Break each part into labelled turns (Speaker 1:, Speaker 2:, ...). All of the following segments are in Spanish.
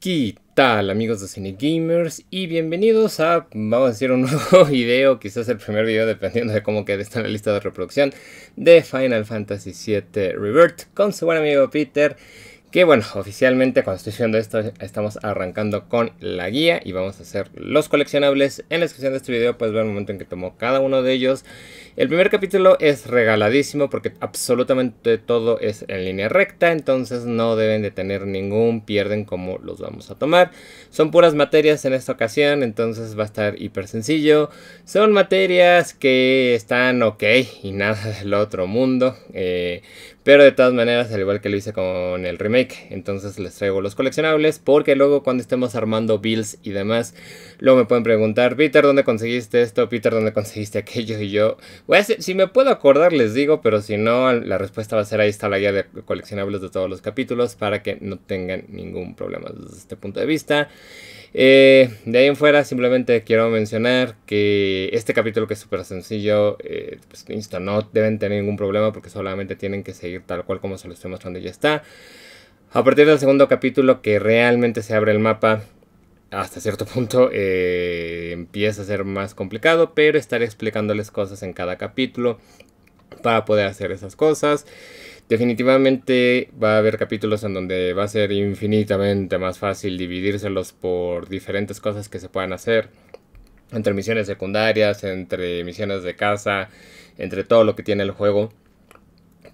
Speaker 1: ¿Qué tal amigos de Cine Gamers? Y bienvenidos a, vamos a hacer un nuevo video, quizás el primer video dependiendo de cómo quede esta lista de reproducción de Final Fantasy VII Revert con su buen amigo Peter que bueno, oficialmente cuando estoy viendo esto estamos arrancando con la guía y vamos a hacer los coleccionables. En la descripción de este video puedes ver el momento en que tomó cada uno de ellos. El primer capítulo es regaladísimo porque absolutamente todo es en línea recta, entonces no deben de tener ningún pierden como los vamos a tomar. Son puras materias en esta ocasión, entonces va a estar hiper sencillo. Son materias que están ok y nada del otro mundo. Eh, pero de todas maneras, al igual que lo hice con el remake, entonces les traigo los coleccionables porque luego cuando estemos armando bills y demás, luego me pueden preguntar, Peter, ¿dónde conseguiste esto? Peter, ¿dónde conseguiste aquello? Y yo, pues, si me puedo acordar les digo, pero si no, la respuesta va a ser ahí está la guía de coleccionables de todos los capítulos para que no tengan ningún problema desde este punto de vista. Eh, de ahí en fuera, simplemente quiero mencionar que este capítulo que es súper sencillo, eh, pues, insta, no deben tener ningún problema porque solamente tienen que seguir tal cual como se lo estoy mostrando ya está. A partir del segundo capítulo que realmente se abre el mapa, hasta cierto punto eh, empieza a ser más complicado, pero estaré explicándoles cosas en cada capítulo para poder hacer esas cosas. Definitivamente va a haber capítulos en donde va a ser infinitamente más fácil dividírselos por diferentes cosas que se puedan hacer. Entre misiones secundarias, entre misiones de casa, entre todo lo que tiene el juego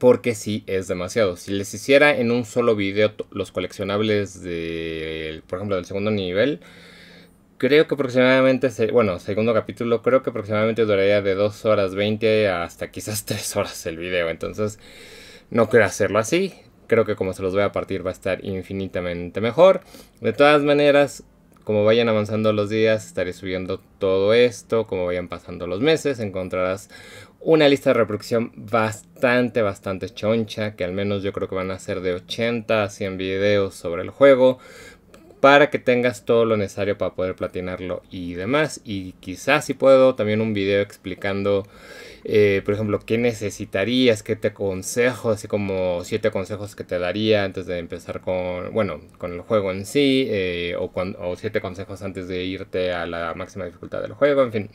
Speaker 1: porque sí es demasiado. Si les hiciera en un solo video los coleccionables de, por ejemplo, del segundo nivel, creo que aproximadamente, bueno, segundo capítulo, creo que aproximadamente duraría de 2 horas 20 hasta quizás 3 horas el video. Entonces, no quiero hacerlo así. Creo que como se los voy a partir va a estar infinitamente mejor. De todas maneras, como vayan avanzando los días, estaré subiendo todo esto. Como vayan pasando los meses, encontrarás una lista de reproducción bastante, bastante choncha, que al menos yo creo que van a ser de 80 a 100 videos sobre el juego para que tengas todo lo necesario para poder platinarlo y demás. Y quizás si puedo también un video explicando, eh, por ejemplo, qué necesitarías, qué te aconsejo, así como siete consejos que te daría antes de empezar con, bueno, con el juego en sí, eh, o, o siete consejos antes de irte a la máxima dificultad del juego, en fin.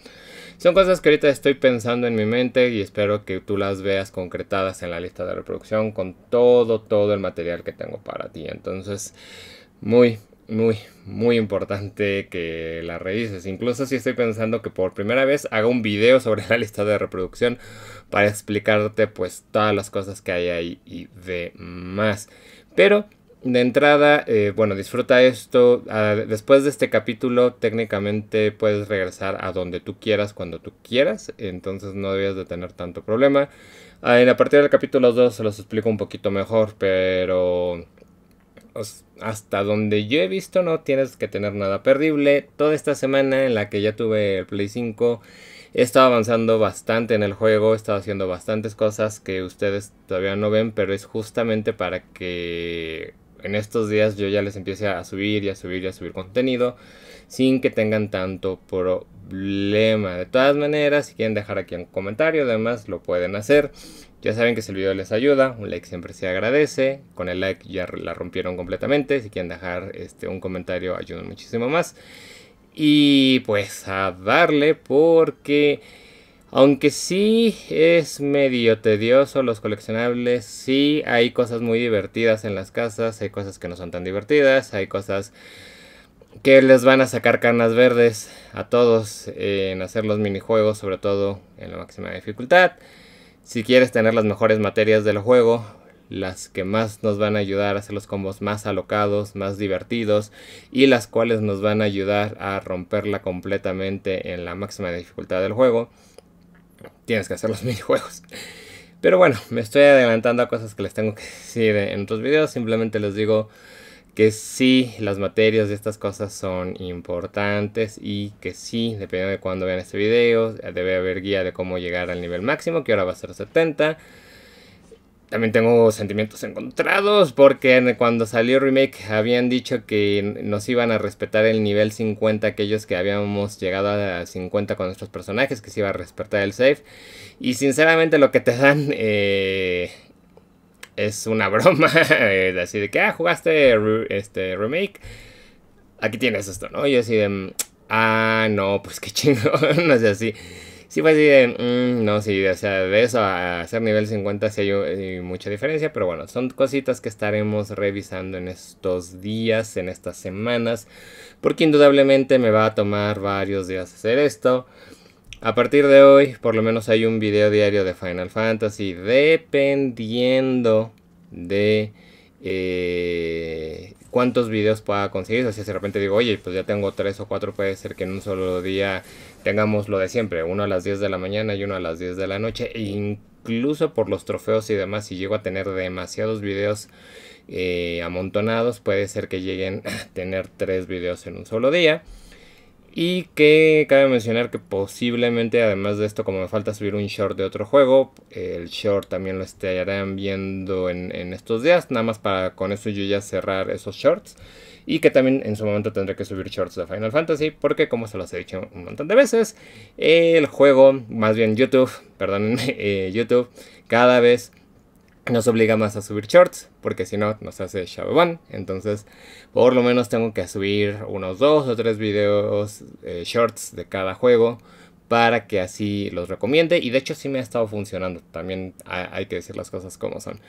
Speaker 1: Son cosas que ahorita estoy pensando en mi mente y espero que tú las veas concretadas en la lista de reproducción con todo, todo el material que tengo para ti. Entonces, muy, muy, muy importante que la revises. Incluso si estoy pensando que por primera vez haga un video sobre la lista de reproducción para explicarte pues todas las cosas que hay ahí y demás. Pero de entrada, eh, bueno, disfruta esto. Ah, después de este capítulo, técnicamente puedes regresar a donde tú quieras cuando tú quieras. Entonces no debías de tener tanto problema. Ah, en a partir del capítulo 2 se los explico un poquito mejor, pero pues, hasta donde yo he visto no tienes que tener nada perdible. Toda esta semana en la que ya tuve el Play 5 he estado avanzando bastante en el juego, he estado haciendo bastantes cosas que ustedes todavía no ven, pero es justamente para que en estos días yo ya les empiece a subir y a subir y a subir contenido sin que tengan tanto problema. De todas maneras, si quieren dejar aquí un comentario, además lo pueden hacer. Ya saben que si el video les ayuda, un like siempre se agradece. Con el like ya la rompieron completamente. Si quieren dejar este, un comentario, ayudan muchísimo más. Y pues a darle porque... Aunque sí es medio tedioso los coleccionables, sí hay cosas muy divertidas en las casas, hay cosas que no son tan divertidas, hay cosas que les van a sacar canas verdes a todos en hacer los minijuegos, sobre todo en la máxima dificultad. Si quieres tener las mejores materias del juego, las que más nos van a ayudar a hacer los combos más alocados, más divertidos y las cuales nos van a ayudar a romperla completamente en la máxima dificultad del juego, tienes que hacer los minijuegos. Pero bueno, me estoy adelantando a cosas que les tengo que decir en otros videos, simplemente les digo que sí, las materias de estas cosas son importantes y que sí, dependiendo de cuándo vean este video, debe haber guía de cómo llegar al nivel máximo, que ahora va a ser 70. También tengo sentimientos encontrados porque cuando salió el remake habían dicho que nos iban a respetar el nivel 50 aquellos que habíamos llegado a 50 con nuestros personajes, que se iba a respetar el save. Y sinceramente lo que te dan eh, es una broma, eh, así de que, ah, jugaste este remake, aquí tienes esto, ¿no? Y así de, mm, ah, no, pues qué chingo no sé, así. Sí fue así de, mm, no, sí, o sea, de eso a hacer nivel 50 sí hay, mucha diferencia, pero bueno, son cositas que estaremos revisando en estos días, en estas semanas, porque indudablemente me va a tomar varios días hacer esto. A partir de hoy, por lo menos hay un video diario de Final Fantasy, dependiendo de eh, cuántos videos pueda conseguir. si de repente digo, oye, pues ya tengo tres o cuatro, puede ser que en un solo día tengamos lo de siempre, uno a las 10 de la mañana y uno a las 10 de la noche. E incluso por los trofeos y demás, si llego a tener demasiados videos eh, amontonados, puede ser que lleguen a tener tres videos en un solo día. Y que cabe mencionar que posiblemente, además de esto, como me falta subir un short de otro juego, el short también lo estarán viendo en, estos días, nada más para con eso yo ya cerrar esos shorts. Y que también en su momento tendré que subir shorts de Final Fantasy, porque como se los he dicho un montón de veces, el juego, más bien YouTube, perdón, eh, YouTube, cada vez nos obliga más a subir shorts, porque si no nos hace shadow one Entonces, por lo menos tengo que subir unos dos o tres videos eh, shorts de cada juego para que así los recomiende. Y de hecho sí me ha estado funcionando. También hay que decir las cosas como son.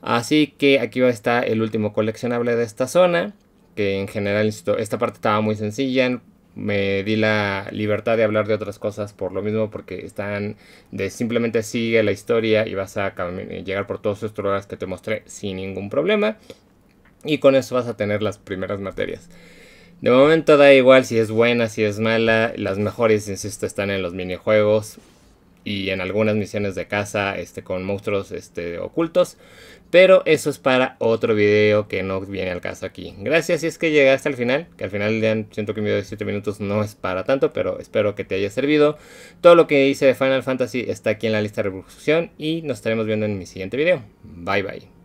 Speaker 1: Así que aquí va a estar el último coleccionable de esta zona. Que en general esta parte estaba muy sencilla me di la libertad de hablar de otras cosas por lo mismo, porque están de simplemente sigue la historia y vas a eh, llegar por todos estos lugares que te mostré sin ningún problema. Y con eso vas a tener las primeras materias. De momento da igual si es buena, si es mala, las mejores, insisto, están en los minijuegos y en algunas misiones de casa este, con monstruos este, ocultos. Pero eso es para otro video que no viene al caso aquí. Gracias si es que llegaste al final, que al final siento que un video de 7 minutos no es para tanto, pero espero que te haya servido. Todo lo que hice de Final Fantasy está aquí en la lista de reproducción y nos estaremos viendo en mi siguiente video. Bye bye.